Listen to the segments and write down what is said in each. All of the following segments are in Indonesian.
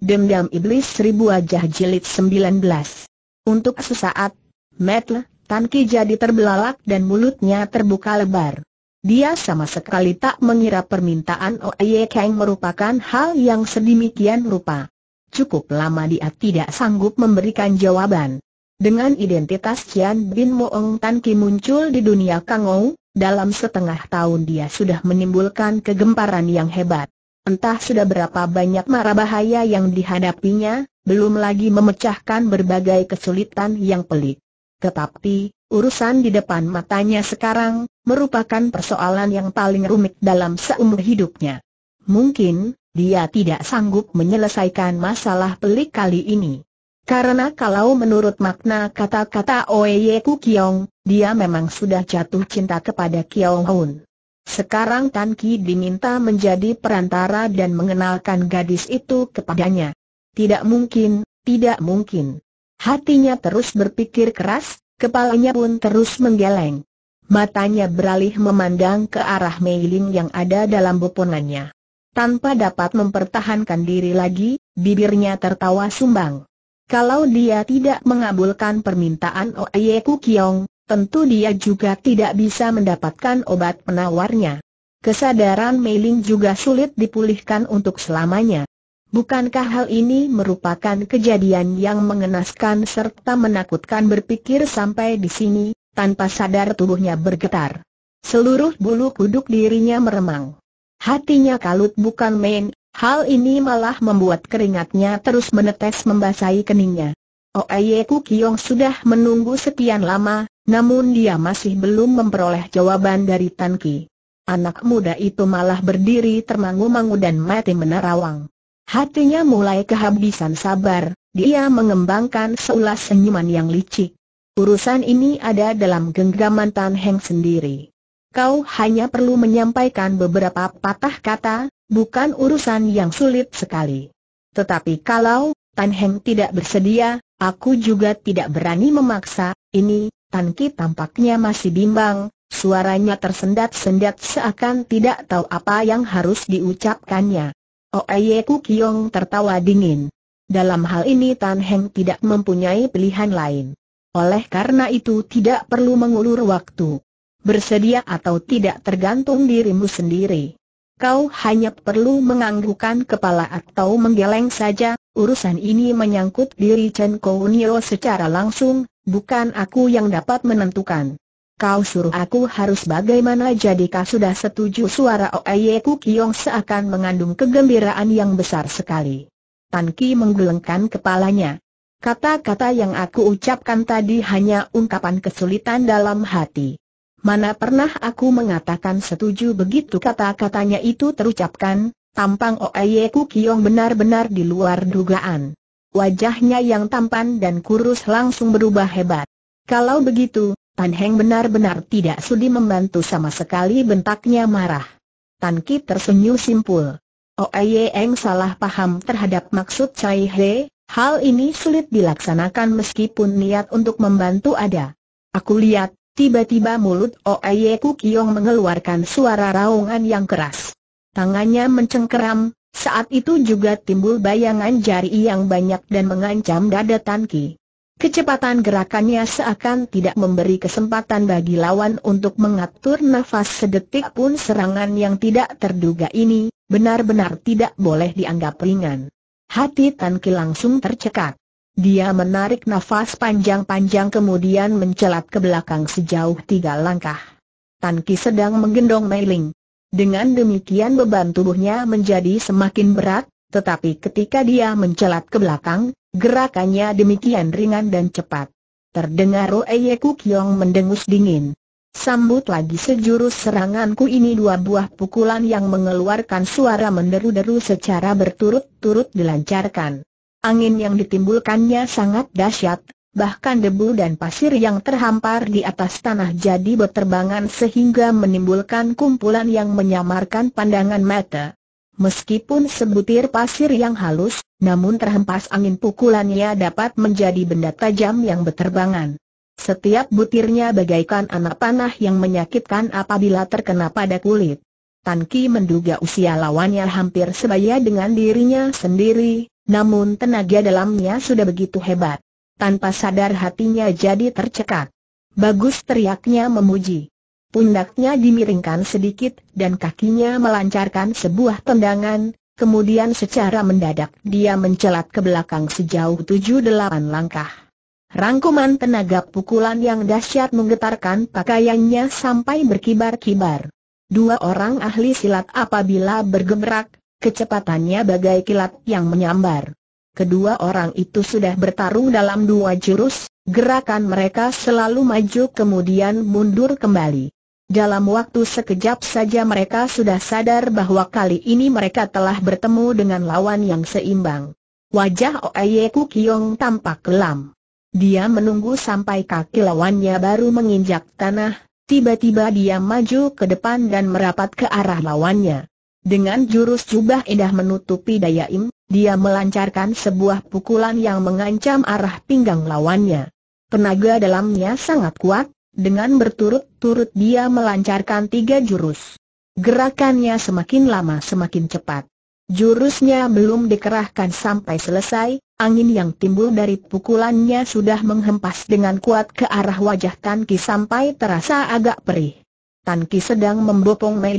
Dendam Iblis Seribu Wajah Jilid 19 Untuk sesaat, Metle, Tan Ki jadi terbelalak dan mulutnya terbuka lebar. Dia sama sekali tak mengira permintaan Oye Kang merupakan hal yang sedemikian rupa. Cukup lama dia tidak sanggup memberikan jawaban. Dengan identitas Cian Bin Moong Tan Ki muncul di dunia Kangou, dalam setengah tahun dia sudah menimbulkan kegemparan yang hebat. Entah sudah berapa banyak mara bahaya yang dihadapinya, belum lagi memecahkan berbagai kesulitan yang pelik. Tetapi, urusan di depan matanya sekarang, merupakan persoalan yang paling rumit dalam seumur hidupnya. Mungkin, dia tidak sanggup menyelesaikan masalah pelik kali ini. Karena kalau menurut makna kata-kata Oye Ku dia memang sudah jatuh cinta kepada Kiong Hun. Sekarang Tan Ki diminta menjadi perantara dan mengenalkan gadis itu kepadanya. Tidak mungkin, tidak mungkin. Hatinya terus berpikir keras, kepalanya pun terus menggeleng. Matanya beralih memandang ke arah Mei Ling yang ada dalam bopongannya. Tanpa dapat mempertahankan diri lagi, bibirnya tertawa sumbang. Kalau dia tidak mengabulkan permintaan Oye Ku tentu dia juga tidak bisa mendapatkan obat penawarnya. Kesadaran Meiling juga sulit dipulihkan untuk selamanya. Bukankah hal ini merupakan kejadian yang mengenaskan serta menakutkan berpikir sampai di sini, tanpa sadar tubuhnya bergetar. Seluruh bulu kuduk dirinya meremang. Hatinya kalut bukan main, hal ini malah membuat keringatnya terus menetes membasahi keningnya. Oh Oeye Kukyong sudah menunggu sekian lama, namun dia masih belum memperoleh jawaban dari Tan Ki. Anak muda itu malah berdiri termangu-mangu dan mati menerawang. Hatinya mulai kehabisan sabar, dia mengembangkan seulas senyuman yang licik. Urusan ini ada dalam genggaman Tan Heng sendiri. Kau hanya perlu menyampaikan beberapa patah kata, bukan urusan yang sulit sekali. Tetapi kalau Tan Heng tidak bersedia, aku juga tidak berani memaksa, ini Tan Ki tampaknya masih bimbang, suaranya tersendat-sendat seakan tidak tahu apa yang harus diucapkannya. Oeye oh, Ku Kiong tertawa dingin. Dalam hal ini Tan Heng tidak mempunyai pilihan lain. Oleh karena itu tidak perlu mengulur waktu. Bersedia atau tidak tergantung dirimu sendiri. Kau hanya perlu menganggukkan kepala atau menggeleng saja, urusan ini menyangkut diri Chen Kounio secara langsung, bukan aku yang dapat menentukan. Kau suruh aku harus bagaimana jadikah sudah setuju suara Oye Kukiong seakan mengandung kegembiraan yang besar sekali. Tan Ki menggelengkan kepalanya. Kata-kata yang aku ucapkan tadi hanya ungkapan kesulitan dalam hati. Mana pernah aku mengatakan setuju begitu kata-katanya itu terucapkan, tampang Oye Kukiong benar-benar di luar dugaan. Wajahnya yang tampan dan kurus langsung berubah hebat. Kalau begitu, Tan Heng benar-benar tidak sudi membantu sama sekali bentaknya marah. Tan Ki tersenyum simpul. Oye oh, Eng salah paham terhadap maksud Cai He, hal ini sulit dilaksanakan meskipun niat untuk membantu ada. Aku lihat, tiba-tiba mulut Oye oh, Kuk Kiong mengeluarkan suara raungan yang keras. Tangannya mencengkeram, saat itu juga timbul bayangan jari yang banyak dan mengancam dada Tan Ki. Kecepatan gerakannya seakan tidak memberi kesempatan bagi lawan untuk mengatur nafas sedetik pun serangan yang tidak terduga ini, benar-benar tidak boleh dianggap ringan. Hati Tan Ki langsung tercekat. Dia menarik nafas panjang-panjang kemudian mencelat ke belakang sejauh tiga langkah. Tan Ki sedang menggendong Meiling. Dengan demikian beban tubuhnya menjadi semakin berat, tetapi ketika dia mencelat ke belakang, gerakannya demikian ringan dan cepat. Terdengar Oeye Kukyong mendengus dingin. Sambut lagi sejurus seranganku ini dua buah pukulan yang mengeluarkan suara menderu-deru secara berturut-turut dilancarkan. Angin yang ditimbulkannya sangat dahsyat, bahkan debu dan pasir yang terhampar di atas tanah jadi berterbangan sehingga menimbulkan kumpulan yang menyamarkan pandangan mata. Meskipun sebutir pasir yang halus, namun terhempas angin pukulannya dapat menjadi benda tajam yang berterbangan. Setiap butirnya bagaikan anak panah yang menyakitkan apabila terkena pada kulit. Tan Ki menduga usia lawannya hampir sebaya dengan dirinya sendiri, namun tenaga dalamnya sudah begitu hebat tanpa sadar hatinya jadi tercekat. Bagus teriaknya memuji. Pundaknya dimiringkan sedikit dan kakinya melancarkan sebuah tendangan, kemudian secara mendadak dia mencelat ke belakang sejauh 7-8 langkah. Rangkuman tenaga pukulan yang dahsyat menggetarkan pakaiannya sampai berkibar-kibar. Dua orang ahli silat apabila bergemerak, kecepatannya bagai kilat yang menyambar. Kedua orang itu sudah bertarung dalam dua jurus, gerakan mereka selalu maju kemudian mundur kembali. Dalam waktu sekejap saja mereka sudah sadar bahwa kali ini mereka telah bertemu dengan lawan yang seimbang. Wajah Oyeku Kukyong tampak kelam. Dia menunggu sampai kaki lawannya baru menginjak tanah, tiba-tiba dia maju ke depan dan merapat ke arah lawannya. Dengan jurus jubah indah menutupi Daya Im, dia melancarkan sebuah pukulan yang mengancam arah pinggang lawannya. Tenaga dalamnya sangat kuat, dengan berturut-turut dia melancarkan tiga jurus. Gerakannya semakin lama semakin cepat. Jurusnya belum dikerahkan sampai selesai, angin yang timbul dari pukulannya sudah menghempas dengan kuat ke arah wajah Tan sampai terasa agak perih. Tan sedang membopong Mei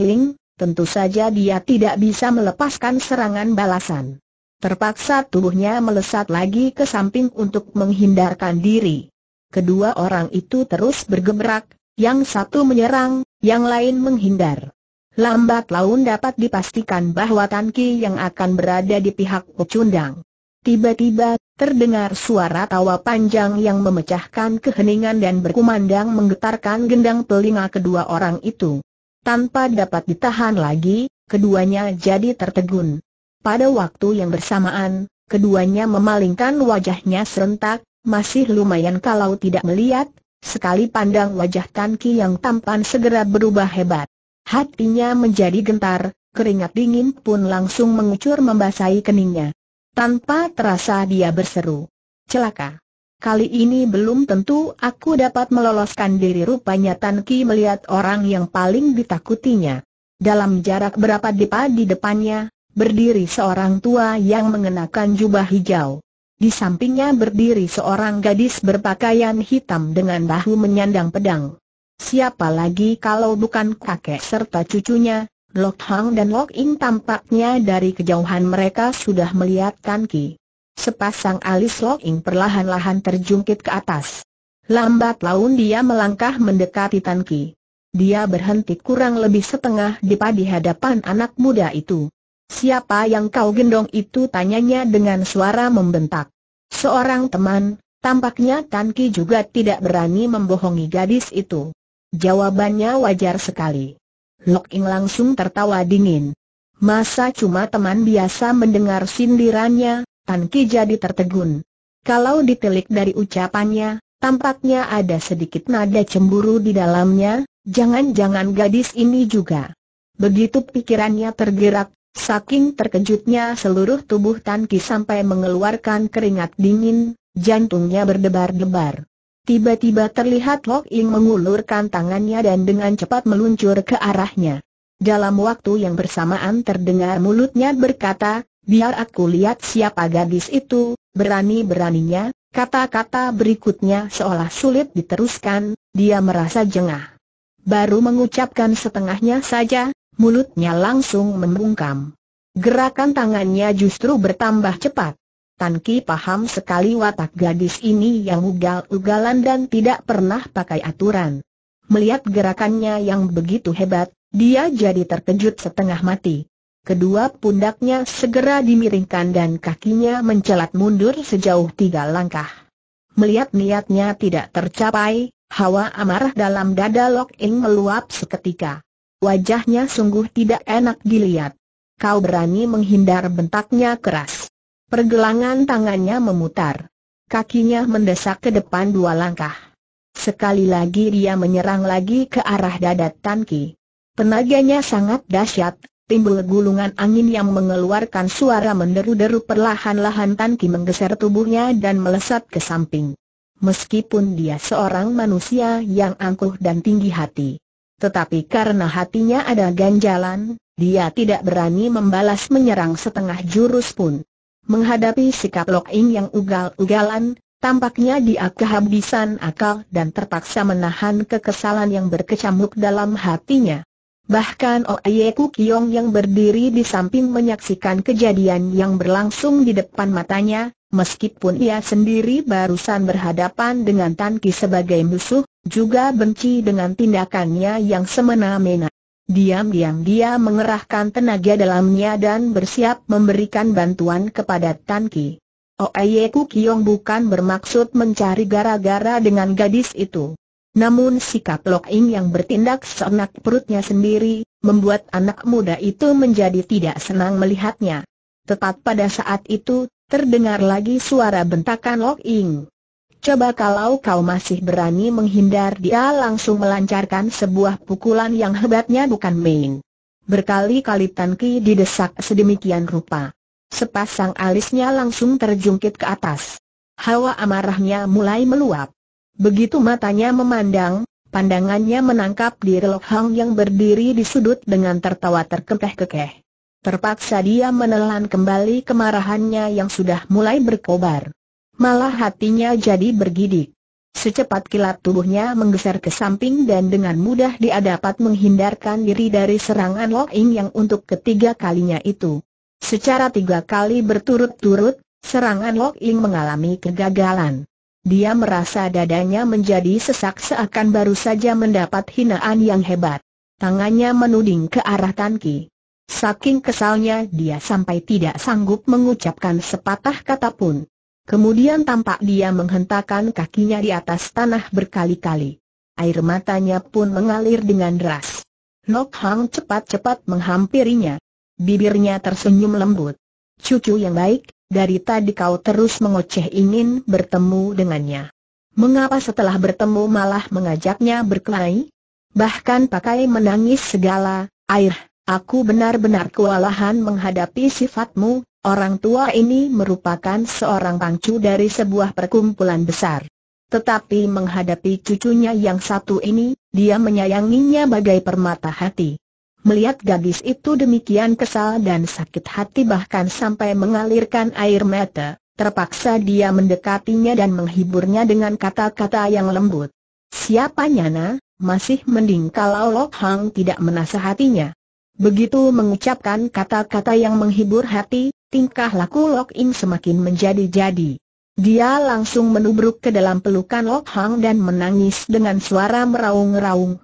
Tentu saja dia tidak bisa melepaskan serangan balasan. Terpaksa tubuhnya melesat lagi ke samping untuk menghindarkan diri. Kedua orang itu terus bergerak, yang satu menyerang, yang lain menghindar. Lambat laun dapat dipastikan bahwa Tan yang akan berada di pihak pecundang. Tiba-tiba, terdengar suara tawa panjang yang memecahkan keheningan dan berkumandang menggetarkan gendang telinga kedua orang itu. Tanpa dapat ditahan lagi, keduanya jadi tertegun. Pada waktu yang bersamaan, keduanya memalingkan wajahnya serentak, masih lumayan kalau tidak melihat, sekali pandang wajah Tan Ki yang tampan segera berubah hebat. Hatinya menjadi gentar, keringat dingin pun langsung mengucur membasahi keningnya. Tanpa terasa dia berseru. Celaka! Kali ini belum tentu aku dapat meloloskan diri rupanya Tan Ki melihat orang yang paling ditakutinya. Dalam jarak berapa depa di depannya, berdiri seorang tua yang mengenakan jubah hijau. Di sampingnya berdiri seorang gadis berpakaian hitam dengan bahu menyandang pedang. Siapa lagi kalau bukan kakek serta cucunya, Lok Hang dan Lok Ing tampaknya dari kejauhan mereka sudah melihat Tan Ki. Sepasang alis Locking perlahan-lahan terjungkit ke atas. Lambat laun dia melangkah mendekati Tan Ki. Dia berhenti kurang lebih setengah dipa di hadapan anak muda itu. Siapa yang kau gendong itu tanyanya dengan suara membentak. Seorang teman, tampaknya Tan Ki juga tidak berani membohongi gadis itu. Jawabannya wajar sekali. Lok langsung tertawa dingin. Masa cuma teman biasa mendengar sindirannya, Tan Ki jadi tertegun. Kalau ditelik dari ucapannya, tampaknya ada sedikit nada cemburu di dalamnya, jangan-jangan gadis ini juga. Begitu pikirannya tergerak, saking terkejutnya seluruh tubuh Tan Ki sampai mengeluarkan keringat dingin, jantungnya berdebar-debar. Tiba-tiba terlihat Lok Ing mengulurkan tangannya dan dengan cepat meluncur ke arahnya. Dalam waktu yang bersamaan terdengar mulutnya berkata, Biar aku lihat siapa gadis itu, berani-beraninya, kata-kata berikutnya seolah sulit diteruskan, dia merasa jengah. Baru mengucapkan setengahnya saja, mulutnya langsung membungkam. Gerakan tangannya justru bertambah cepat. Tan Ki paham sekali watak gadis ini yang ugal-ugalan dan tidak pernah pakai aturan. Melihat gerakannya yang begitu hebat, dia jadi terkejut setengah mati. Kedua pundaknya segera dimiringkan dan kakinya mencelat mundur sejauh tiga langkah. Melihat niatnya tidak tercapai, hawa amarah dalam dada Lok Ing meluap seketika. Wajahnya sungguh tidak enak dilihat. Kau berani menghindar bentaknya keras. Pergelangan tangannya memutar. Kakinya mendesak ke depan dua langkah. Sekali lagi dia menyerang lagi ke arah dadat Tanki. Tenaganya sangat dahsyat, timbul gulungan angin yang mengeluarkan suara menderu-deru perlahan-lahan Tan Ki menggeser tubuhnya dan melesat ke samping. Meskipun dia seorang manusia yang angkuh dan tinggi hati. Tetapi karena hatinya ada ganjalan, dia tidak berani membalas menyerang setengah jurus pun. Menghadapi sikap Lok Ing yang ugal-ugalan, tampaknya dia kehabisan akal dan terpaksa menahan kekesalan yang berkecamuk dalam hatinya. Bahkan Oye Kukyong yang berdiri di samping menyaksikan kejadian yang berlangsung di depan matanya, meskipun ia sendiri barusan berhadapan dengan Tan Ki sebagai musuh, juga benci dengan tindakannya yang semena-mena. Diam-diam dia mengerahkan tenaga dalamnya dan bersiap memberikan bantuan kepada Tan Ki. Oeye Kukyong bukan bermaksud mencari gara-gara dengan gadis itu. Namun sikap Lok Ing yang bertindak seenak perutnya sendiri, membuat anak muda itu menjadi tidak senang melihatnya. Tepat pada saat itu, terdengar lagi suara bentakan Lok Ing. Coba kalau kau masih berani menghindar dia langsung melancarkan sebuah pukulan yang hebatnya bukan main. Berkali-kali Tan Ki didesak sedemikian rupa. Sepasang alisnya langsung terjungkit ke atas. Hawa amarahnya mulai meluap. Begitu matanya memandang, pandangannya menangkap diri Lok Hang yang berdiri di sudut dengan tertawa terkekeh-kekeh. Terpaksa dia menelan kembali kemarahannya yang sudah mulai berkobar. Malah hatinya jadi bergidik. Secepat kilat tubuhnya menggeser ke samping dan dengan mudah dia dapat menghindarkan diri dari serangan Lok Ing yang untuk ketiga kalinya itu. Secara tiga kali berturut-turut, serangan Lok Ing mengalami kegagalan. Dia merasa dadanya menjadi sesak seakan baru saja mendapat hinaan yang hebat. Tangannya menuding ke arah Tan Saking kesalnya dia sampai tidak sanggup mengucapkan sepatah kata pun. Kemudian tampak dia menghentakkan kakinya di atas tanah berkali-kali. Air matanya pun mengalir dengan deras. Nok Hang cepat-cepat menghampirinya. Bibirnya tersenyum lembut. Cucu yang baik, dari tadi kau terus mengoceh ingin bertemu dengannya. Mengapa setelah bertemu malah mengajaknya berkelahi? Bahkan pakai menangis segala, air, aku benar-benar kewalahan menghadapi sifatmu, orang tua ini merupakan seorang pangcu dari sebuah perkumpulan besar. Tetapi menghadapi cucunya yang satu ini, dia menyayanginya bagai permata hati. Melihat gadis itu demikian kesal dan sakit hati bahkan sampai mengalirkan air mata, terpaksa dia mendekatinya dan menghiburnya dengan kata-kata yang lembut. Siapa Nyana, masih mending kalau Lok Hang tidak menasehatinya. Begitu mengucapkan kata-kata yang menghibur hati, tingkah laku Lok Ing semakin menjadi-jadi. Dia langsung menubruk ke dalam pelukan Lok Hang dan menangis dengan suara meraung-raung.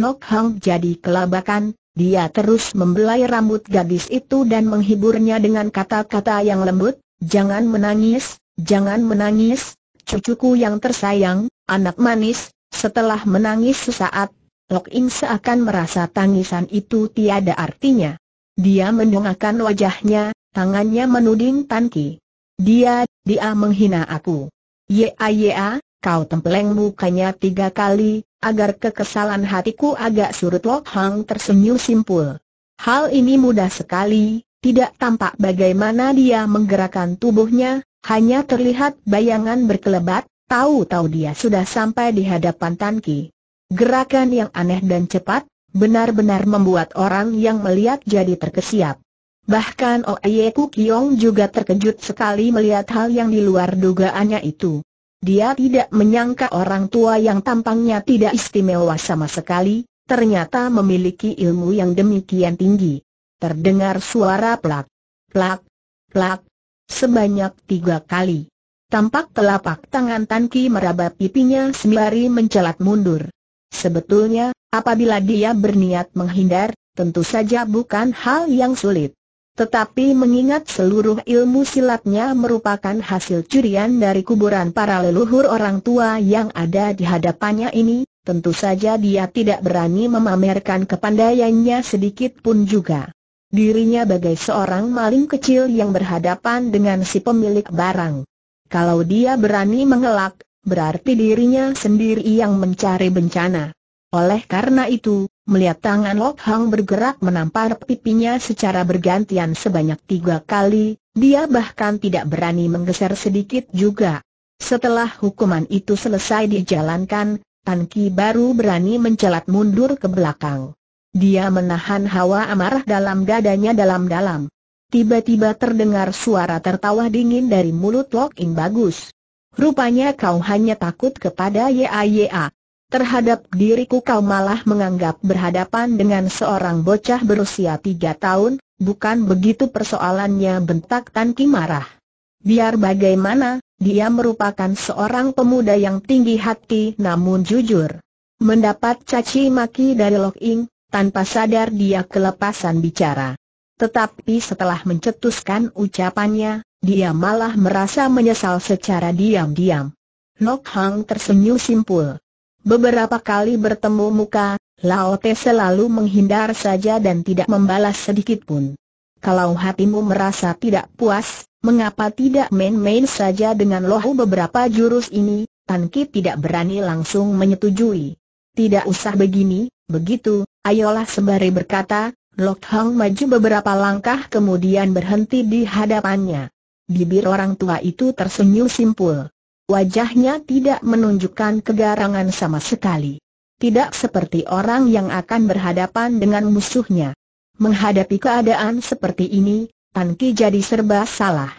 Lok Hang jadi kelabakan, dia terus membelai rambut gadis itu dan menghiburnya dengan kata-kata yang lembut, jangan menangis, jangan menangis, cucuku yang tersayang, anak manis, setelah menangis sesaat, Lok In seakan merasa tangisan itu tiada artinya. Dia mendongakkan wajahnya, tangannya menuding Tan Ki. Dia, dia menghina aku. Ya ya, Kau tempeleng mukanya tiga kali, agar kekesalan hatiku agak surut Lok Hang tersenyum simpul. Hal ini mudah sekali, tidak tampak bagaimana dia menggerakkan tubuhnya, hanya terlihat bayangan berkelebat, tahu-tahu dia sudah sampai di hadapan Tan Ki. Gerakan yang aneh dan cepat, benar-benar membuat orang yang melihat jadi terkesiap. Bahkan Oye Kukyong Kiong juga terkejut sekali melihat hal yang di luar dugaannya itu. Dia tidak menyangka orang tua yang tampangnya tidak istimewa sama sekali, ternyata memiliki ilmu yang demikian tinggi. Terdengar suara plak, plak, plak, sebanyak tiga kali. Tampak telapak tangan Tan Ki meraba pipinya sembari mencelat mundur. Sebetulnya, apabila dia berniat menghindar, tentu saja bukan hal yang sulit. Tetapi mengingat seluruh ilmu silatnya merupakan hasil curian dari kuburan para leluhur orang tua yang ada di hadapannya ini, tentu saja dia tidak berani memamerkan kepandaiannya sedikit pun juga. Dirinya bagai seorang maling kecil yang berhadapan dengan si pemilik barang. Kalau dia berani mengelak, berarti dirinya sendiri yang mencari bencana. Oleh karena itu, melihat tangan Lok Hang bergerak menampar pipinya secara bergantian sebanyak tiga kali, dia bahkan tidak berani menggeser sedikit juga. Setelah hukuman itu selesai dijalankan, Tan Ki baru berani mencelat mundur ke belakang. Dia menahan hawa amarah dalam dadanya dalam-dalam. Tiba-tiba terdengar suara tertawa dingin dari mulut Lok In Bagus. Rupanya kau hanya takut kepada YAYA. Terhadap diriku kau malah menganggap berhadapan dengan seorang bocah berusia tiga tahun, bukan begitu persoalannya bentak Tan Ki marah. Biar bagaimana, dia merupakan seorang pemuda yang tinggi hati namun jujur. Mendapat caci maki dari Lok Ing, tanpa sadar dia kelepasan bicara. Tetapi setelah mencetuskan ucapannya, dia malah merasa menyesal secara diam-diam. Lok Hang tersenyum simpul. Beberapa kali bertemu muka, Lao Te selalu menghindar saja dan tidak membalas sedikit pun. Kalau hatimu merasa tidak puas, mengapa tidak main-main saja dengan lohu beberapa jurus ini? Tan Ki tidak berani langsung menyetujui. Tidak usah begini, begitu, ayolah sembari berkata, Lok Hang maju beberapa langkah kemudian berhenti di hadapannya. Bibir orang tua itu tersenyum simpul. Wajahnya tidak menunjukkan kegarangan sama sekali. Tidak seperti orang yang akan berhadapan dengan musuhnya. Menghadapi keadaan seperti ini, Tan Ki jadi serba salah.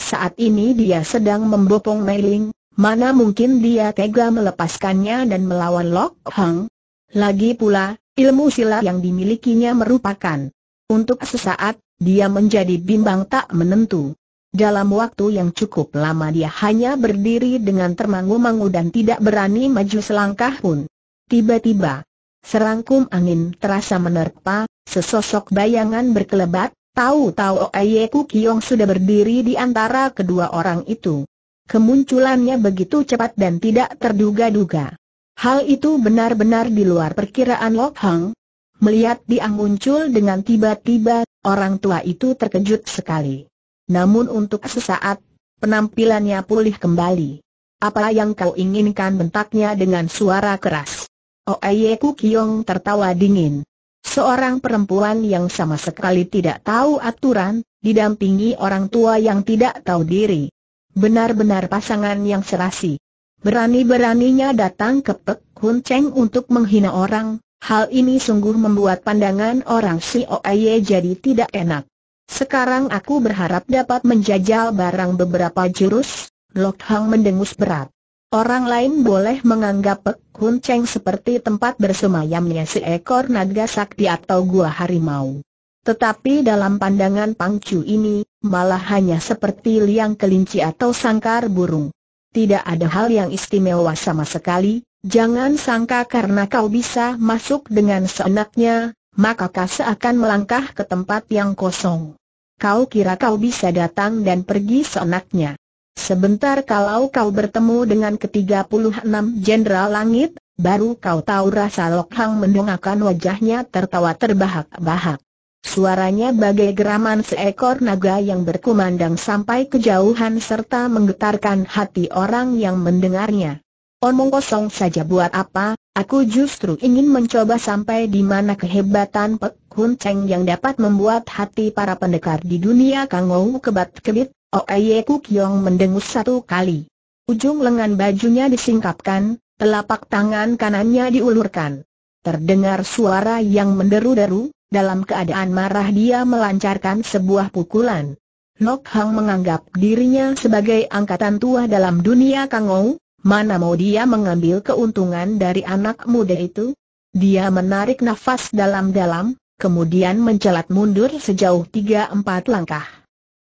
Saat ini dia sedang membopong Meiling, mana mungkin dia tega melepaskannya dan melawan Lok Hang. Lagi pula, ilmu silat yang dimilikinya merupakan. Untuk sesaat, dia menjadi bimbang tak menentu. Dalam waktu yang cukup lama dia hanya berdiri dengan termangu-mangu dan tidak berani maju selangkah pun. Tiba-tiba, serangkum angin terasa menerpa, sesosok bayangan berkelebat, tahu-tahu Oyeku Kiong sudah berdiri di antara kedua orang itu. Kemunculannya begitu cepat dan tidak terduga-duga. Hal itu benar-benar di luar perkiraan Lok Hang. Melihat dia muncul dengan tiba-tiba, orang tua itu terkejut sekali. Namun untuk sesaat, penampilannya pulih kembali. Apa yang kau inginkan bentaknya dengan suara keras. Oeye oh, Kukyong tertawa dingin. Seorang perempuan yang sama sekali tidak tahu aturan, didampingi orang tua yang tidak tahu diri. Benar-benar pasangan yang serasi. Berani-beraninya datang ke Pek Hun Cheng untuk menghina orang, hal ini sungguh membuat pandangan orang si Oeye jadi tidak enak. Sekarang aku berharap dapat menjajal barang beberapa jurus, Lok Hang mendengus berat. Orang lain boleh menganggap Pek Hun Cheng seperti tempat bersemayamnya seekor naga sakti atau gua harimau. Tetapi dalam pandangan Pang Chu ini, malah hanya seperti liang kelinci atau sangkar burung. Tidak ada hal yang istimewa sama sekali, jangan sangka karena kau bisa masuk dengan seenaknya, maka kau seakan melangkah ke tempat yang kosong kau kira kau bisa datang dan pergi seenaknya. Sebentar kalau kau bertemu dengan ke-36 Jenderal Langit, baru kau tahu rasa Lok Hang mendongakkan wajahnya tertawa terbahak-bahak. Suaranya bagai geraman seekor naga yang berkumandang sampai kejauhan serta menggetarkan hati orang yang mendengarnya. Omong kosong saja buat apa, aku justru ingin mencoba sampai di mana kehebatan Pek Hun Cheng yang dapat membuat hati para pendekar di dunia kangou kebat-kebit, Oeye oh Yong mendengus satu kali. Ujung lengan bajunya disingkapkan, telapak tangan kanannya diulurkan. Terdengar suara yang menderu-deru, dalam keadaan marah dia melancarkan sebuah pukulan. Nok Hang menganggap dirinya sebagai angkatan tua dalam dunia Kangou, Mana mau dia mengambil keuntungan dari anak muda itu? Dia menarik nafas dalam-dalam, kemudian mencelat mundur sejauh tiga empat langkah.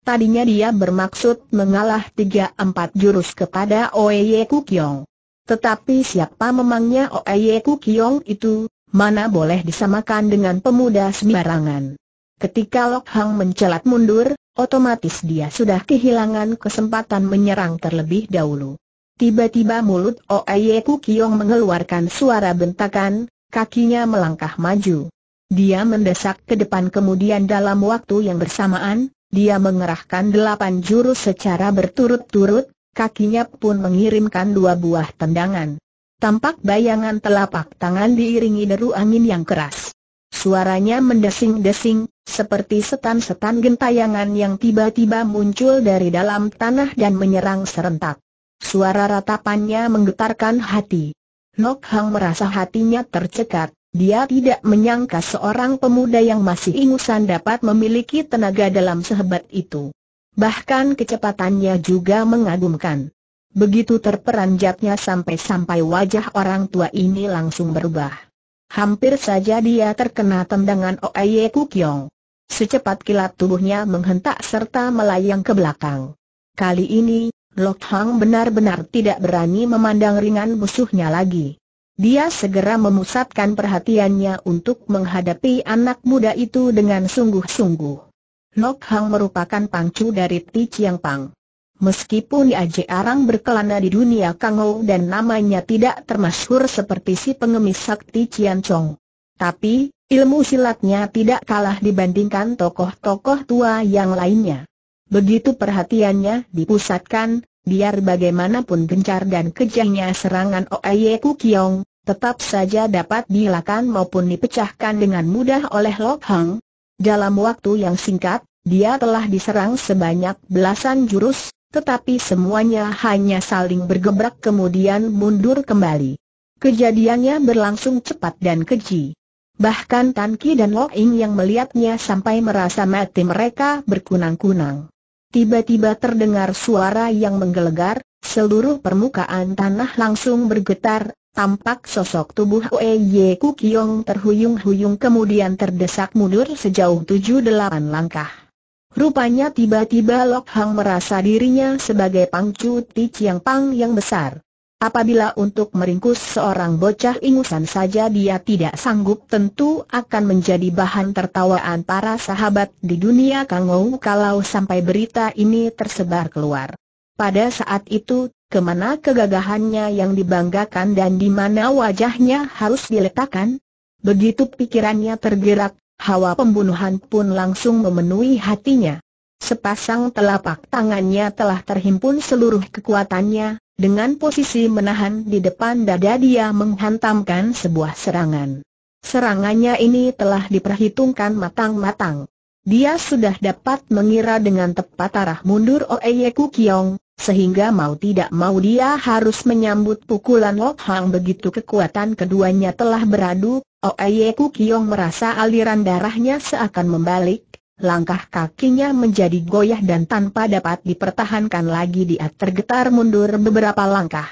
Tadinya dia bermaksud mengalah tiga empat jurus kepada Oye Kukyong. Tetapi siapa memangnya Oye Kukyong itu, mana boleh disamakan dengan pemuda sembarangan. Ketika Lok Hang mencelat mundur, otomatis dia sudah kehilangan kesempatan menyerang terlebih dahulu. Tiba-tiba mulut Oye Kukiong mengeluarkan suara bentakan, kakinya melangkah maju. Dia mendesak ke depan kemudian dalam waktu yang bersamaan, dia mengerahkan delapan jurus secara berturut-turut, kakinya pun mengirimkan dua buah tendangan. Tampak bayangan telapak tangan diiringi deru angin yang keras. Suaranya mendesing-desing, seperti setan-setan gentayangan yang tiba-tiba muncul dari dalam tanah dan menyerang serentak. Suara ratapannya menggetarkan hati. Lok Hang merasa hatinya tercekat. Dia tidak menyangka seorang pemuda yang masih ingusan dapat memiliki tenaga dalam sehebat itu. Bahkan kecepatannya juga mengagumkan. Begitu terperanjatnya sampai-sampai wajah orang tua ini langsung berubah. Hampir saja dia terkena tendangan Oye Kukyong. Secepat kilat tubuhnya menghentak serta melayang ke belakang. Kali ini, Lok Hang benar-benar tidak berani memandang ringan musuhnya lagi. Dia segera memusatkan perhatiannya untuk menghadapi anak muda itu dengan sungguh-sungguh. Lok Hang merupakan pangcu dari Ti Chiang Pang. Meskipun Aje Arang berkelana di dunia Kangou dan namanya tidak termasyhur seperti si pengemis sakti Cian Chong. Tapi, ilmu silatnya tidak kalah dibandingkan tokoh-tokoh tua yang lainnya. Begitu perhatiannya dipusatkan, biar bagaimanapun gencar dan kejangnya serangan Oye Kukyong, tetap saja dapat dilakukan maupun dipecahkan dengan mudah oleh Lok Hang. Dalam waktu yang singkat, dia telah diserang sebanyak belasan jurus, tetapi semuanya hanya saling bergebrak kemudian mundur kembali. Kejadiannya berlangsung cepat dan keji. Bahkan Tan Ki dan Lo Ing yang melihatnya sampai merasa mati mereka berkunang-kunang. Tiba-tiba terdengar suara yang menggelegar, seluruh permukaan tanah langsung bergetar, tampak sosok tubuh Oeye Kukyong terhuyung-huyung kemudian terdesak mundur sejauh tujuh delapan langkah. Rupanya tiba-tiba Lok Hang merasa dirinya sebagai Pangcu Ti Chiang Pang yang besar. Apabila untuk meringkus seorang bocah ingusan saja dia tidak sanggup tentu akan menjadi bahan tertawaan para sahabat di dunia Kangou kalau sampai berita ini tersebar keluar. Pada saat itu, kemana kegagahannya yang dibanggakan dan di mana wajahnya harus diletakkan? Begitu pikirannya tergerak, hawa pembunuhan pun langsung memenuhi hatinya. Sepasang telapak tangannya telah terhimpun seluruh kekuatannya, dengan posisi menahan di depan dada dia menghantamkan sebuah serangan. Serangannya ini telah diperhitungkan matang-matang. Dia sudah dapat mengira dengan tepat arah mundur Oeye Kukyong, sehingga mau tidak mau dia harus menyambut pukulan Lok Hang begitu kekuatan keduanya telah beradu, Oeye Kukyong merasa aliran darahnya seakan membalik, Langkah kakinya menjadi goyah dan tanpa dapat dipertahankan lagi dia tergetar mundur beberapa langkah.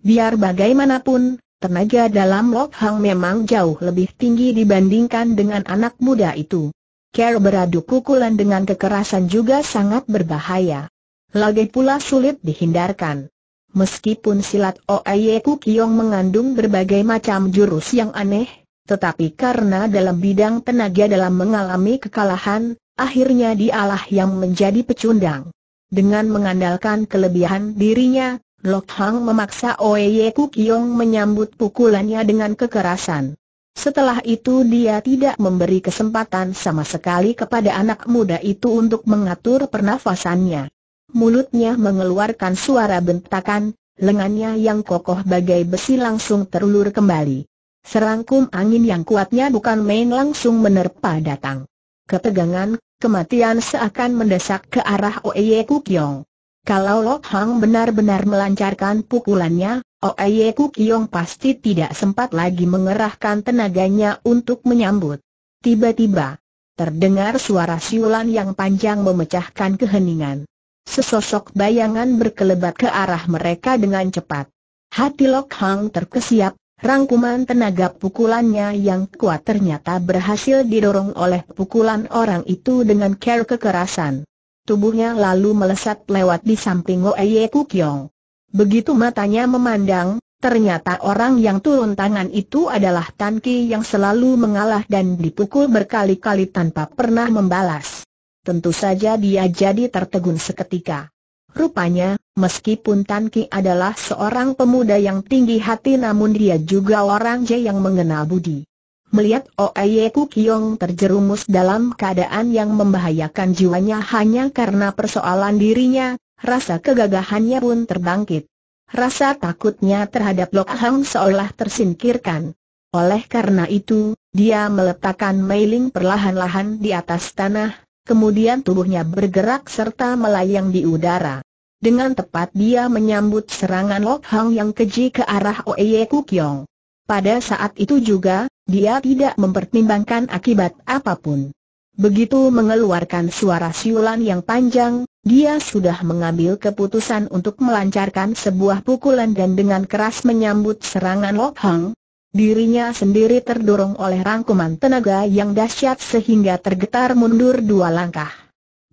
Biar bagaimanapun, Tenaga dalam Lok Hang memang jauh lebih tinggi dibandingkan dengan anak muda itu. Care beradu pukulan dengan kekerasan juga sangat berbahaya. Lagi pula sulit dihindarkan. Meskipun silat Oeye Kukiong mengandung berbagai macam jurus yang aneh, tetapi karena dalam bidang tenaga dalam mengalami kekalahan, akhirnya dialah yang menjadi pecundang. Dengan mengandalkan kelebihan dirinya, Lok Hang memaksa Oeye Kukyong menyambut pukulannya dengan kekerasan. Setelah itu dia tidak memberi kesempatan sama sekali kepada anak muda itu untuk mengatur pernafasannya. Mulutnya mengeluarkan suara bentakan, lengannya yang kokoh bagai besi langsung terulur kembali. Serangkum angin yang kuatnya bukan main langsung menerpa datang. Ketegangan, kematian seakan mendesak ke arah Oeye Kukyong. Kalau Lok Hang benar-benar melancarkan pukulannya, Oeye Kukyong pasti tidak sempat lagi mengerahkan tenaganya untuk menyambut. Tiba-tiba, terdengar suara siulan yang panjang memecahkan keheningan. Sesosok bayangan berkelebat ke arah mereka dengan cepat. Hati Lok Hang terkesiap, Rangkuman tenaga pukulannya yang kuat ternyata berhasil didorong oleh pukulan orang itu dengan care kekerasan. Tubuhnya lalu melesat lewat di samping Oeye Kukyong. Begitu matanya memandang, ternyata orang yang turun tangan itu adalah Tan Ki yang selalu mengalah dan dipukul berkali-kali tanpa pernah membalas. Tentu saja dia jadi tertegun seketika. Rupanya, meskipun Tan Ki adalah seorang pemuda yang tinggi hati namun dia juga orang je yang mengenal budi. Melihat Oeye Kukyong terjerumus dalam keadaan yang membahayakan jiwanya hanya karena persoalan dirinya, rasa kegagahannya pun terbangkit. Rasa takutnya terhadap Lok Hang seolah tersingkirkan. Oleh karena itu, dia meletakkan mailing perlahan-lahan di atas tanah, kemudian tubuhnya bergerak serta melayang di udara. Dengan tepat dia menyambut serangan Lok Hang yang keji ke arah Oye Kukyong. Pada saat itu juga, dia tidak mempertimbangkan akibat apapun. Begitu mengeluarkan suara siulan yang panjang, dia sudah mengambil keputusan untuk melancarkan sebuah pukulan dan dengan keras menyambut serangan Lok Hang, Dirinya sendiri terdorong oleh rangkuman tenaga yang dahsyat sehingga tergetar mundur dua langkah.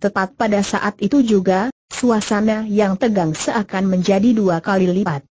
Tepat pada saat itu juga, Suasana yang tegang seakan menjadi dua kali lipat.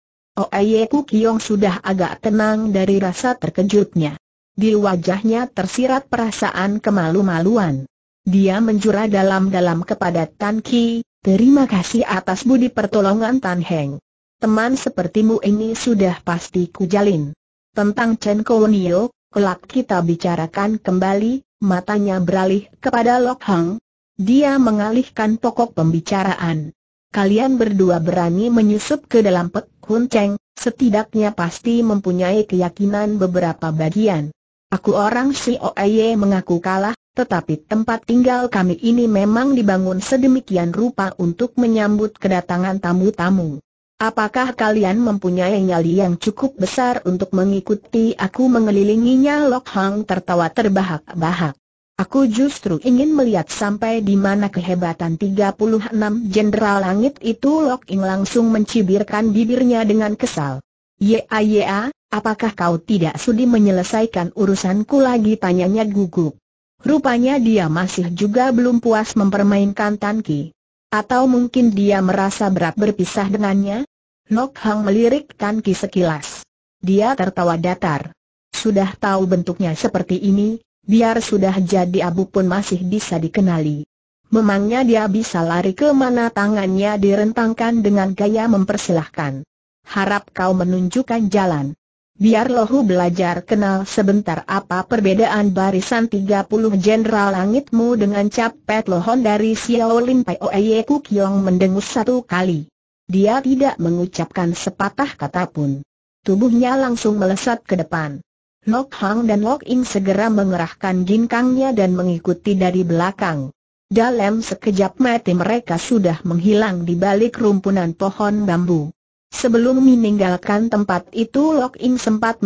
Oeye oh, Kukyong sudah agak tenang dari rasa terkejutnya. Di wajahnya tersirat perasaan kemalu-maluan. Dia menjura dalam-dalam kepada Tan Ki, terima kasih atas budi pertolongan Tan Heng. Teman sepertimu ini sudah pasti kujalin. Tentang Chen Kounio, kelak kita bicarakan kembali, matanya beralih kepada Lok Hang, dia mengalihkan pokok pembicaraan. Kalian berdua berani menyusup ke dalam Pek Hun setidaknya pasti mempunyai keyakinan beberapa bagian. Aku orang si Xioye mengaku kalah, tetapi tempat tinggal kami ini memang dibangun sedemikian rupa untuk menyambut kedatangan tamu-tamu. Apakah kalian mempunyai nyali yang cukup besar untuk mengikuti aku mengelilinginya? Lok Hang tertawa terbahak-bahak. Aku justru ingin melihat sampai di mana kehebatan 36 jenderal langit itu Lok Ing langsung mencibirkan bibirnya dengan kesal. Ya ya, apakah kau tidak sudi menyelesaikan urusanku lagi tanyanya gugup. Rupanya dia masih juga belum puas mempermainkan Tan Ki. Atau mungkin dia merasa berat berpisah dengannya? Lok Hang melirik Tan Ki sekilas. Dia tertawa datar. Sudah tahu bentuknya seperti ini, biar sudah jadi abu pun masih bisa dikenali. Memangnya dia bisa lari ke mana tangannya direntangkan dengan gaya mempersilahkan. Harap kau menunjukkan jalan. Biar lohu belajar kenal sebentar apa perbedaan barisan 30 jenderal langitmu dengan cap pet lohon dari Xiao Xiaolin Pai Oeye Kukyong mendengus satu kali. Dia tidak mengucapkan sepatah kata pun. Tubuhnya langsung melesat ke depan. Lok Hang dan Lok Ing segera mengerahkan ginkangnya dan mengikuti dari belakang. Dalam sekejap mati mereka sudah menghilang di balik rumpunan pohon bambu. Sebelum meninggalkan tempat itu Lok Ing sempat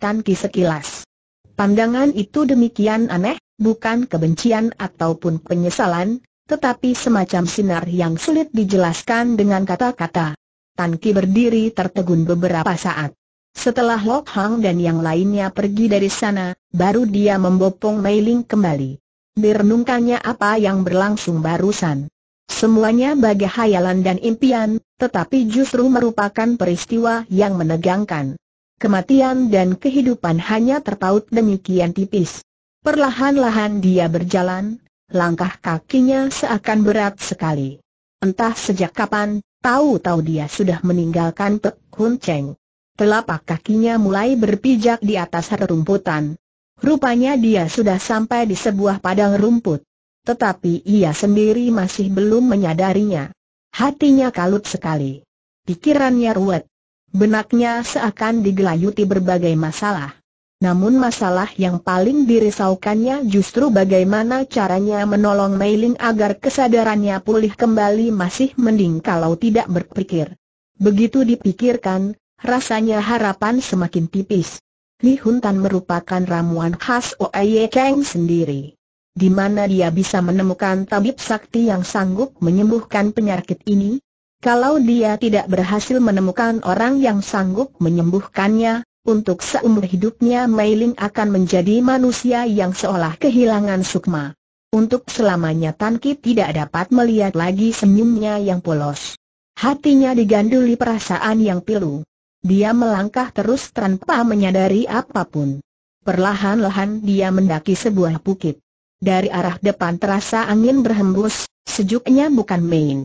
Tan ki sekilas. Pandangan itu demikian aneh, bukan kebencian ataupun penyesalan, tetapi semacam sinar yang sulit dijelaskan dengan kata-kata. Tan Ki berdiri tertegun beberapa saat. Setelah Lok Hang dan yang lainnya pergi dari sana, baru dia membopong Mei Ling kembali. Direnungkannya apa yang berlangsung barusan. Semuanya bagai hayalan dan impian, tetapi justru merupakan peristiwa yang menegangkan. Kematian dan kehidupan hanya terpaut demikian tipis. Perlahan-lahan dia berjalan, langkah kakinya seakan berat sekali. Entah sejak kapan, tahu-tahu dia sudah meninggalkan Pek Hun Cheng. Telapak kakinya mulai berpijak di atas rerumputan. Rupanya dia sudah sampai di sebuah padang rumput. Tetapi ia sendiri masih belum menyadarinya. Hatinya kalut sekali. Pikirannya ruwet. Benaknya seakan digelayuti berbagai masalah. Namun masalah yang paling dirisaukannya justru bagaimana caranya menolong Meiling agar kesadarannya pulih kembali masih mending kalau tidak berpikir. Begitu dipikirkan, Rasanya harapan semakin tipis. Li Huntan merupakan ramuan khas Oye Kang sendiri. Di mana dia bisa menemukan tabib sakti yang sanggup menyembuhkan penyakit ini? Kalau dia tidak berhasil menemukan orang yang sanggup menyembuhkannya, untuk seumur hidupnya Meiling akan menjadi manusia yang seolah kehilangan sukma. Untuk selamanya Tan Ki tidak dapat melihat lagi senyumnya yang polos. Hatinya diganduli perasaan yang pilu. Dia melangkah terus tanpa menyadari apapun. Perlahan-lahan dia mendaki sebuah bukit. Dari arah depan terasa angin berhembus, sejuknya bukan main.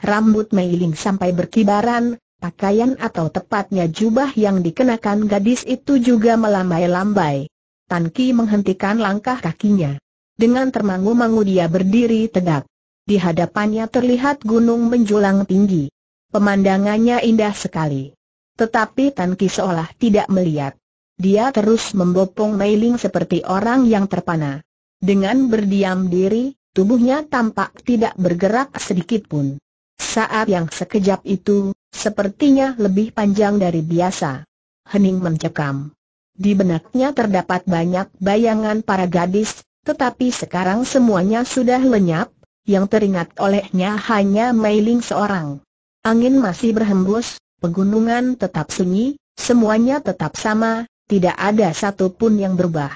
Rambut Meiling sampai berkibaran, pakaian atau tepatnya jubah yang dikenakan gadis itu juga melambai-lambai. Tan Ki menghentikan langkah kakinya. Dengan termangu-mangu dia berdiri tegak. Di hadapannya terlihat gunung menjulang tinggi. Pemandangannya indah sekali. Tetapi Tan Ki seolah tidak melihat. Dia terus membopong Mei Ling seperti orang yang terpana. Dengan berdiam diri, tubuhnya tampak tidak bergerak sedikit pun. Saat yang sekejap itu, sepertinya lebih panjang dari biasa. Hening mencekam. Di benaknya terdapat banyak bayangan para gadis, tetapi sekarang semuanya sudah lenyap, yang teringat olehnya hanya Mei Ling seorang. Angin masih berhembus, Pegunungan tetap sunyi, semuanya tetap sama, tidak ada satupun yang berubah.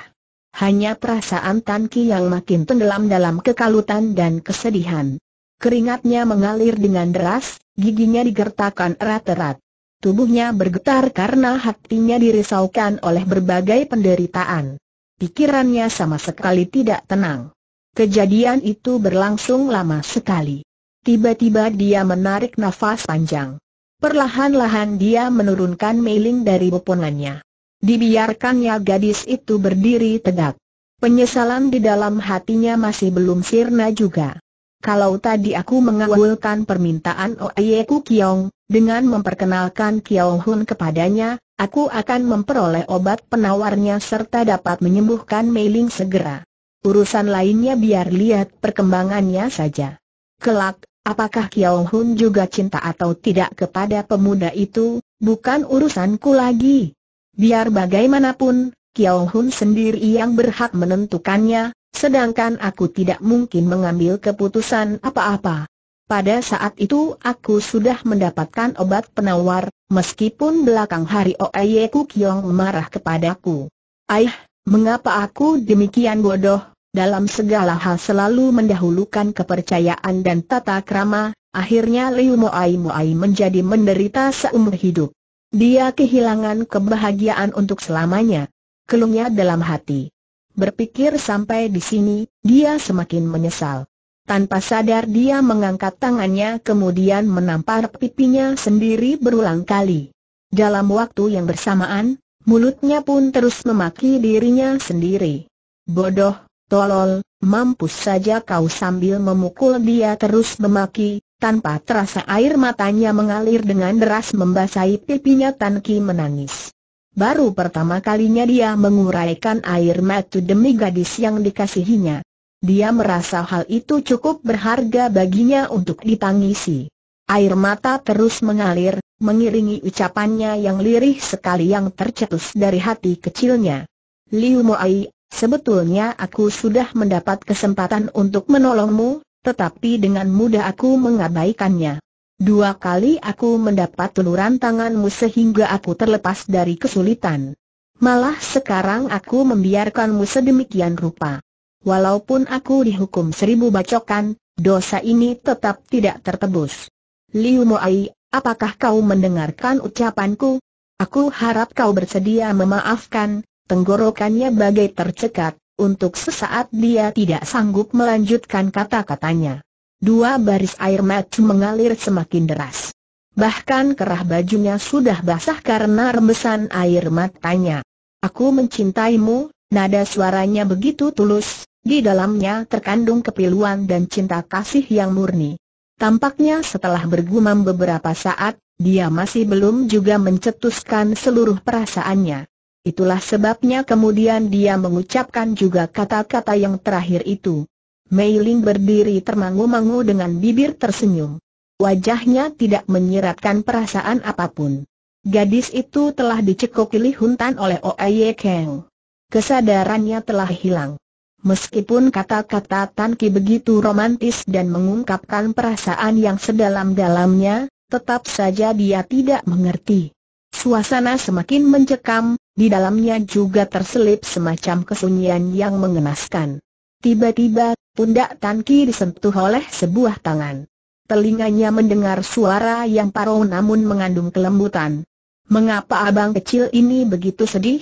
Hanya perasaan Tan yang makin tenggelam dalam kekalutan dan kesedihan. Keringatnya mengalir dengan deras, giginya digertakkan erat-erat. Tubuhnya bergetar karena hatinya dirisaukan oleh berbagai penderitaan. Pikirannya sama sekali tidak tenang. Kejadian itu berlangsung lama sekali. Tiba-tiba dia menarik nafas panjang. Perlahan-lahan dia menurunkan mailing dari bopongannya. Dibiarkannya gadis itu berdiri tegak. Penyesalan di dalam hatinya masih belum sirna juga. Kalau tadi aku mengawalkan permintaan Oye Ku Kiong, dengan memperkenalkan Kiong Hun kepadanya, aku akan memperoleh obat penawarnya serta dapat menyembuhkan Meiling segera. Urusan lainnya biar lihat perkembangannya saja. Kelak, Apakah Kiao Hun juga cinta atau tidak kepada pemuda itu, bukan urusanku lagi. Biar bagaimanapun, Kiao Hun sendiri yang berhak menentukannya, sedangkan aku tidak mungkin mengambil keputusan apa-apa. Pada saat itu aku sudah mendapatkan obat penawar, meskipun belakang hari Oeye Ku Kiong marah kepadaku. Aih, mengapa aku demikian bodoh? dalam segala hal selalu mendahulukan kepercayaan dan tata krama, akhirnya Liu Moai Moai menjadi menderita seumur hidup. Dia kehilangan kebahagiaan untuk selamanya. Kelungnya dalam hati. Berpikir sampai di sini, dia semakin menyesal. Tanpa sadar dia mengangkat tangannya kemudian menampar pipinya sendiri berulang kali. Dalam waktu yang bersamaan, mulutnya pun terus memaki dirinya sendiri. Bodoh, Tolol, mampus saja kau sambil memukul dia terus memaki, tanpa terasa air matanya mengalir dengan deras membasahi pipinya Tan Ki menangis. Baru pertama kalinya dia menguraikan air mata demi gadis yang dikasihinya. Dia merasa hal itu cukup berharga baginya untuk ditangisi. Air mata terus mengalir, mengiringi ucapannya yang lirih sekali yang tercetus dari hati kecilnya. Liu Moai Sebetulnya aku sudah mendapat kesempatan untuk menolongmu, tetapi dengan mudah aku mengabaikannya. Dua kali aku mendapat teluran tanganmu sehingga aku terlepas dari kesulitan. Malah sekarang aku membiarkanmu sedemikian rupa. Walaupun aku dihukum seribu bacokan, dosa ini tetap tidak tertebus. Liu Moai, apakah kau mendengarkan ucapanku? Aku harap kau bersedia memaafkan, Tenggorokannya bagai tercekat, untuk sesaat dia tidak sanggup melanjutkan kata-katanya. Dua baris air mata mengalir semakin deras. Bahkan kerah bajunya sudah basah karena rembesan air matanya. Aku mencintaimu, nada suaranya begitu tulus, di dalamnya terkandung kepiluan dan cinta kasih yang murni. Tampaknya setelah bergumam beberapa saat, dia masih belum juga mencetuskan seluruh perasaannya. Itulah sebabnya kemudian dia mengucapkan juga kata-kata yang terakhir itu. Mei Ling berdiri termangu-mangu dengan bibir tersenyum. Wajahnya tidak menyiratkan perasaan apapun. Gadis itu telah dicekoki huntan oleh Oye Kang. Kesadarannya telah hilang. Meskipun kata-kata Tan Ki begitu romantis dan mengungkapkan perasaan yang sedalam-dalamnya, tetap saja dia tidak mengerti. Suasana semakin mencekam, di dalamnya juga terselip semacam kesunyian yang mengenaskan. Tiba-tiba, pundak Tan disentuh oleh sebuah tangan. Telinganya mendengar suara yang parau namun mengandung kelembutan. Mengapa abang kecil ini begitu sedih?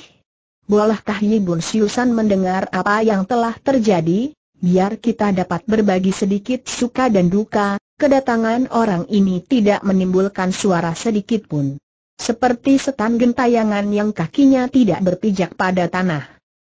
Bolehkah Yibun Siusan mendengar apa yang telah terjadi? Biar kita dapat berbagi sedikit suka dan duka, kedatangan orang ini tidak menimbulkan suara sedikit pun. Seperti setan gentayangan yang kakinya tidak berpijak pada tanah.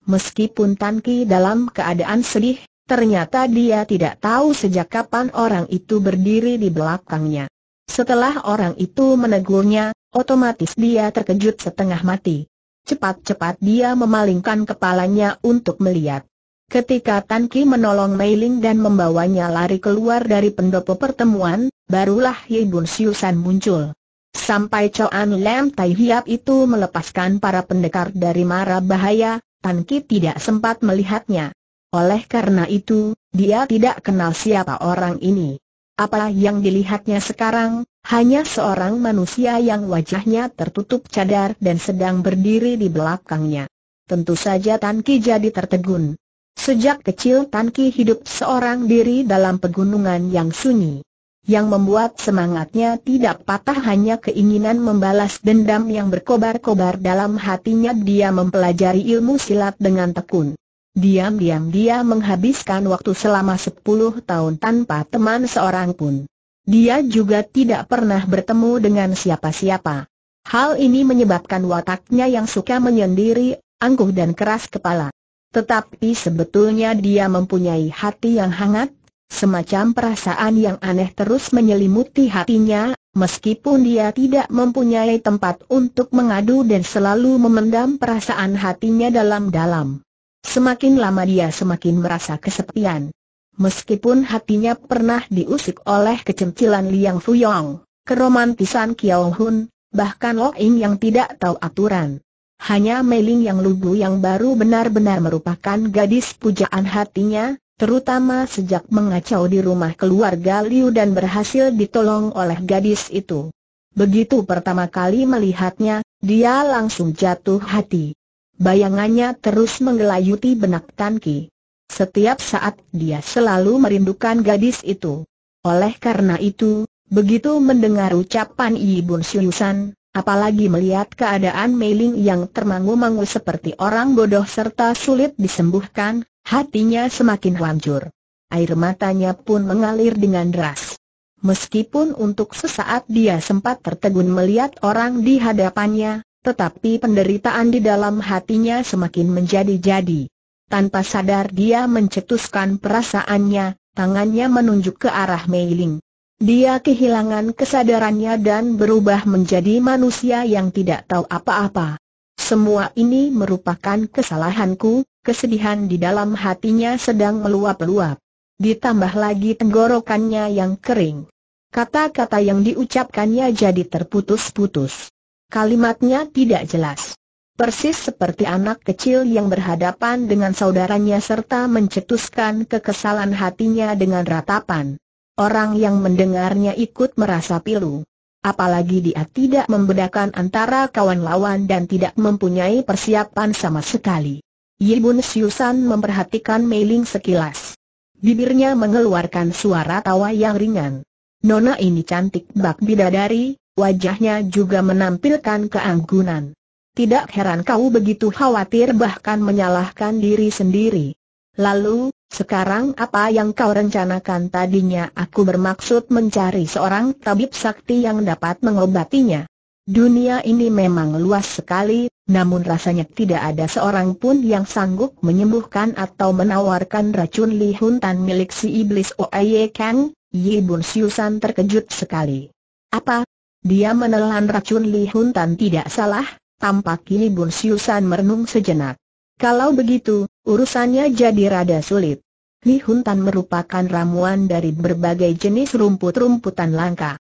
Meskipun Tan Ki dalam keadaan sedih, ternyata dia tidak tahu sejak kapan orang itu berdiri di belakangnya. Setelah orang itu menegurnya, otomatis dia terkejut setengah mati. Cepat-cepat dia memalingkan kepalanya untuk melihat. Ketika Tan Ki menolong Mei Ling dan membawanya lari keluar dari pendopo pertemuan, barulah Ye Siusan muncul. Sampai Coan Lam Tai Hiap itu melepaskan para pendekar dari mara bahaya, Tan Ki tidak sempat melihatnya. Oleh karena itu, dia tidak kenal siapa orang ini. Apa yang dilihatnya sekarang, hanya seorang manusia yang wajahnya tertutup cadar dan sedang berdiri di belakangnya. Tentu saja Tan Ki jadi tertegun. Sejak kecil Tan Ki hidup seorang diri dalam pegunungan yang sunyi. Yang membuat semangatnya tidak patah hanya keinginan membalas dendam yang berkobar-kobar dalam hatinya dia mempelajari ilmu silat dengan tekun. Diam-diam dia menghabiskan waktu selama 10 tahun tanpa teman seorang pun. Dia juga tidak pernah bertemu dengan siapa-siapa. Hal ini menyebabkan wataknya yang suka menyendiri, angkuh dan keras kepala. Tetapi sebetulnya dia mempunyai hati yang hangat, Semacam perasaan yang aneh terus menyelimuti hatinya, meskipun dia tidak mempunyai tempat untuk mengadu dan selalu memendam perasaan hatinya dalam-dalam. Semakin lama dia semakin merasa kesepian. Meskipun hatinya pernah diusik oleh kecemcilan Liang Fuyong, keromantisan Kiao Hun, bahkan Lo Ing yang tidak tahu aturan. Hanya Mei Ling yang lugu yang baru benar-benar merupakan gadis pujaan hatinya, terutama sejak mengacau di rumah keluarga Liu dan berhasil ditolong oleh gadis itu. Begitu pertama kali melihatnya, dia langsung jatuh hati. Bayangannya terus menggelayuti benak Tanki. Setiap saat dia selalu merindukan gadis itu. Oleh karena itu, begitu mendengar ucapan Ibun Siusan, Apalagi melihat keadaan Mei Ling yang termangu-mangu seperti orang bodoh serta sulit disembuhkan, Hatinya semakin hancur. Air matanya pun mengalir dengan deras. Meskipun untuk sesaat dia sempat tertegun melihat orang di hadapannya, tetapi penderitaan di dalam hatinya semakin menjadi-jadi. Tanpa sadar dia mencetuskan perasaannya, tangannya menunjuk ke arah Meiling. Dia kehilangan kesadarannya dan berubah menjadi manusia yang tidak tahu apa-apa. Semua ini merupakan kesalahanku, kesedihan di dalam hatinya sedang meluap-luap. Ditambah lagi tenggorokannya yang kering. Kata-kata yang diucapkannya jadi terputus-putus. Kalimatnya tidak jelas. Persis seperti anak kecil yang berhadapan dengan saudaranya serta mencetuskan kekesalan hatinya dengan ratapan. Orang yang mendengarnya ikut merasa pilu. Apalagi dia tidak membedakan antara kawan lawan dan tidak mempunyai persiapan sama sekali. Yibun Siusan memperhatikan Mei sekilas. Bibirnya mengeluarkan suara tawa yang ringan. Nona ini cantik bak bidadari, wajahnya juga menampilkan keanggunan. Tidak heran kau begitu khawatir bahkan menyalahkan diri sendiri. Lalu, sekarang apa yang kau rencanakan tadinya aku bermaksud mencari seorang tabib sakti yang dapat mengobatinya. Dunia ini memang luas sekali, namun rasanya tidak ada seorang pun yang sanggup menyembuhkan atau menawarkan racun Li Hun Tan milik si iblis Oye Kang, Yi Bun Siusan terkejut sekali. Apa? Dia menelan racun Li Hun Tan tidak salah, tampak Yi Bun Siusan merenung sejenak. Kalau begitu, urusannya jadi rada sulit. Li Hun Tan merupakan ramuan dari berbagai jenis rumput-rumputan langka.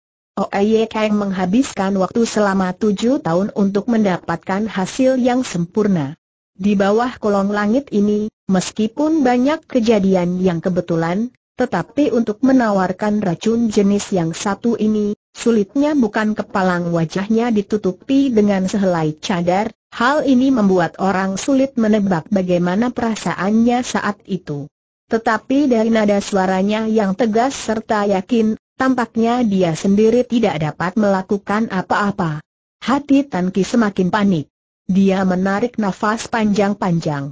Oye oh, Kang menghabiskan waktu selama tujuh tahun untuk mendapatkan hasil yang sempurna. Di bawah kolong langit ini, meskipun banyak kejadian yang kebetulan, tetapi untuk menawarkan racun jenis yang satu ini, sulitnya bukan kepalang wajahnya ditutupi dengan sehelai cadar, hal ini membuat orang sulit menebak bagaimana perasaannya saat itu. Tetapi dari nada suaranya yang tegas serta yakin, Tampaknya dia sendiri tidak dapat melakukan apa-apa. Hati Tanki semakin panik. Dia menarik nafas panjang-panjang.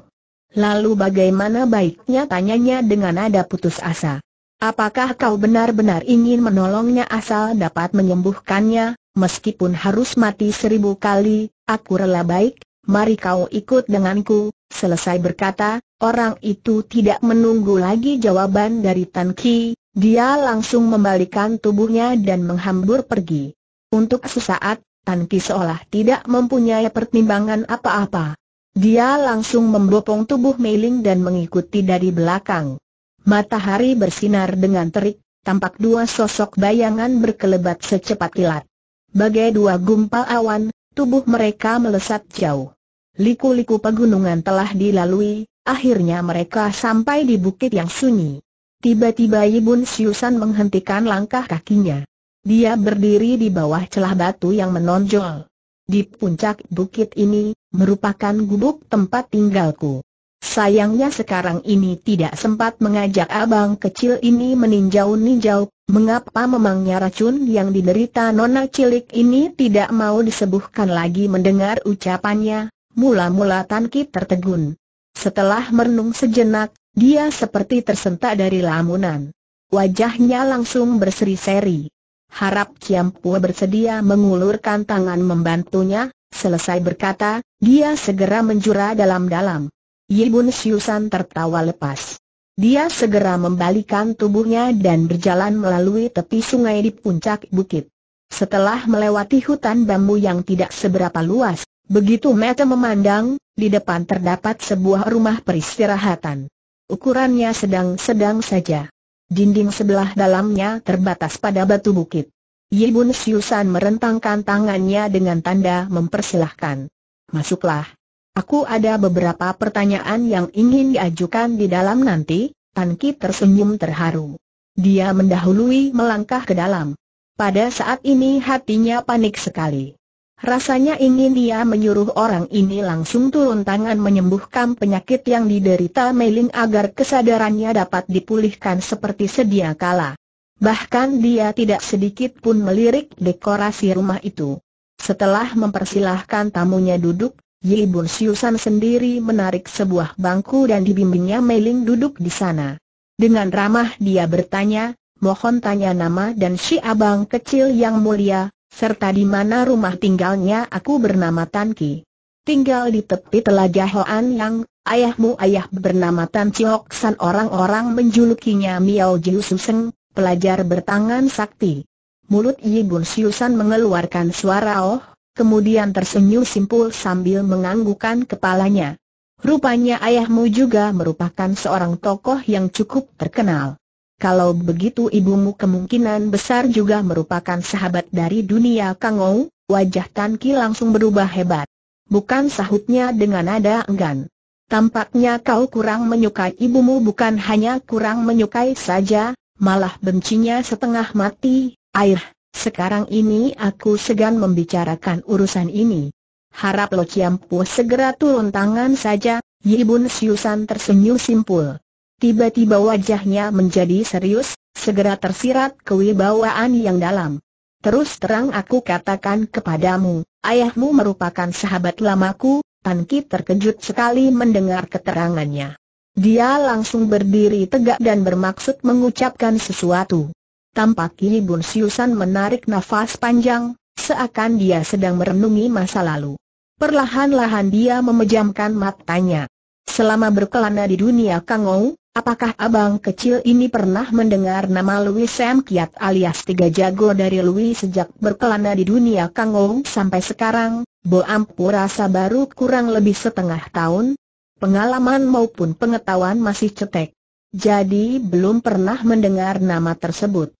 Lalu bagaimana baiknya tanyanya dengan nada putus asa. Apakah kau benar-benar ingin menolongnya asal dapat menyembuhkannya, meskipun harus mati seribu kali, aku rela baik, mari kau ikut denganku. Selesai berkata, orang itu tidak menunggu lagi jawaban dari Tan Ki, dia langsung membalikan tubuhnya dan menghambur pergi. Untuk sesaat, Tan Ki seolah tidak mempunyai pertimbangan apa-apa. Dia langsung membopong tubuh Mei dan mengikuti dari belakang. Matahari bersinar dengan terik, tampak dua sosok bayangan berkelebat secepat kilat. Bagai dua gumpal awan, tubuh mereka melesat jauh. Liku-liku pegunungan telah dilalui, akhirnya mereka sampai di bukit yang sunyi. Tiba-tiba Yibun Siusan menghentikan langkah kakinya. Dia berdiri di bawah celah batu yang menonjol. Di puncak bukit ini, merupakan gubuk tempat tinggalku. Sayangnya sekarang ini tidak sempat mengajak abang kecil ini meninjau-ninjau, mengapa memangnya racun yang diderita nona cilik ini tidak mau disembuhkan lagi mendengar ucapannya, mula-mula Tan tertegun. Setelah merenung sejenak, dia seperti tersentak dari lamunan. Wajahnya langsung berseri-seri. Harap Pua bersedia mengulurkan tangan membantunya, selesai berkata, dia segera menjura dalam-dalam. Yibun Siusan tertawa lepas. Dia segera membalikan tubuhnya dan berjalan melalui tepi sungai di puncak bukit. Setelah melewati hutan bambu yang tidak seberapa luas, begitu mata memandang, di depan terdapat sebuah rumah peristirahatan ukurannya sedang-sedang saja. Dinding sebelah dalamnya terbatas pada batu bukit. Yibun Siusan merentangkan tangannya dengan tanda mempersilahkan. Masuklah. Aku ada beberapa pertanyaan yang ingin diajukan di dalam nanti, Tan Ki tersenyum terharu. Dia mendahului melangkah ke dalam. Pada saat ini hatinya panik sekali. Rasanya ingin dia menyuruh orang ini langsung turun tangan menyembuhkan penyakit yang diderita Meiling agar kesadarannya dapat dipulihkan seperti sedia kala. Bahkan dia tidak sedikit pun melirik dekorasi rumah itu. Setelah mempersilahkan tamunya duduk, Yi Bun Siusan sendiri menarik sebuah bangku dan dibimbingnya Meiling duduk di sana. Dengan ramah dia bertanya, mohon tanya nama dan si abang kecil yang mulia, serta di mana rumah tinggalnya aku bernama Tan Ki. Tinggal di tepi telaga Hoan Yang, ayahmu ayah bernama Tan Chiok San orang-orang menjulukinya Miao Jiu Suseng, pelajar bertangan sakti. Mulut Yibun Siusan mengeluarkan suara oh, kemudian tersenyum simpul sambil menganggukan kepalanya. Rupanya ayahmu juga merupakan seorang tokoh yang cukup terkenal. Kalau begitu ibumu kemungkinan besar juga merupakan sahabat dari dunia Kangou, wajah Tan Ki langsung berubah hebat. Bukan sahutnya dengan nada enggan. Tampaknya kau kurang menyukai ibumu bukan hanya kurang menyukai saja, malah bencinya setengah mati, air, sekarang ini aku segan membicarakan urusan ini. Harap Lo Chiampu segera turun tangan saja, Yibun Siusan tersenyum simpul. Tiba-tiba wajahnya menjadi serius, segera tersirat kewibawaan yang dalam. Terus terang aku katakan kepadamu, ayahmu merupakan sahabat lamaku, Tan Ki terkejut sekali mendengar keterangannya. Dia langsung berdiri tegak dan bermaksud mengucapkan sesuatu. Tampak kini Bun Siusan menarik nafas panjang, seakan dia sedang merenungi masa lalu. Perlahan-lahan dia memejamkan matanya. Selama berkelana di dunia Kangou, Apakah abang kecil ini pernah mendengar nama Louis Sam Kiat alias Tiga Jago dari Louis sejak berkelana di dunia Kangong sampai sekarang? Bo Ampu rasa baru kurang lebih setengah tahun. Pengalaman maupun pengetahuan masih cetek. Jadi belum pernah mendengar nama tersebut.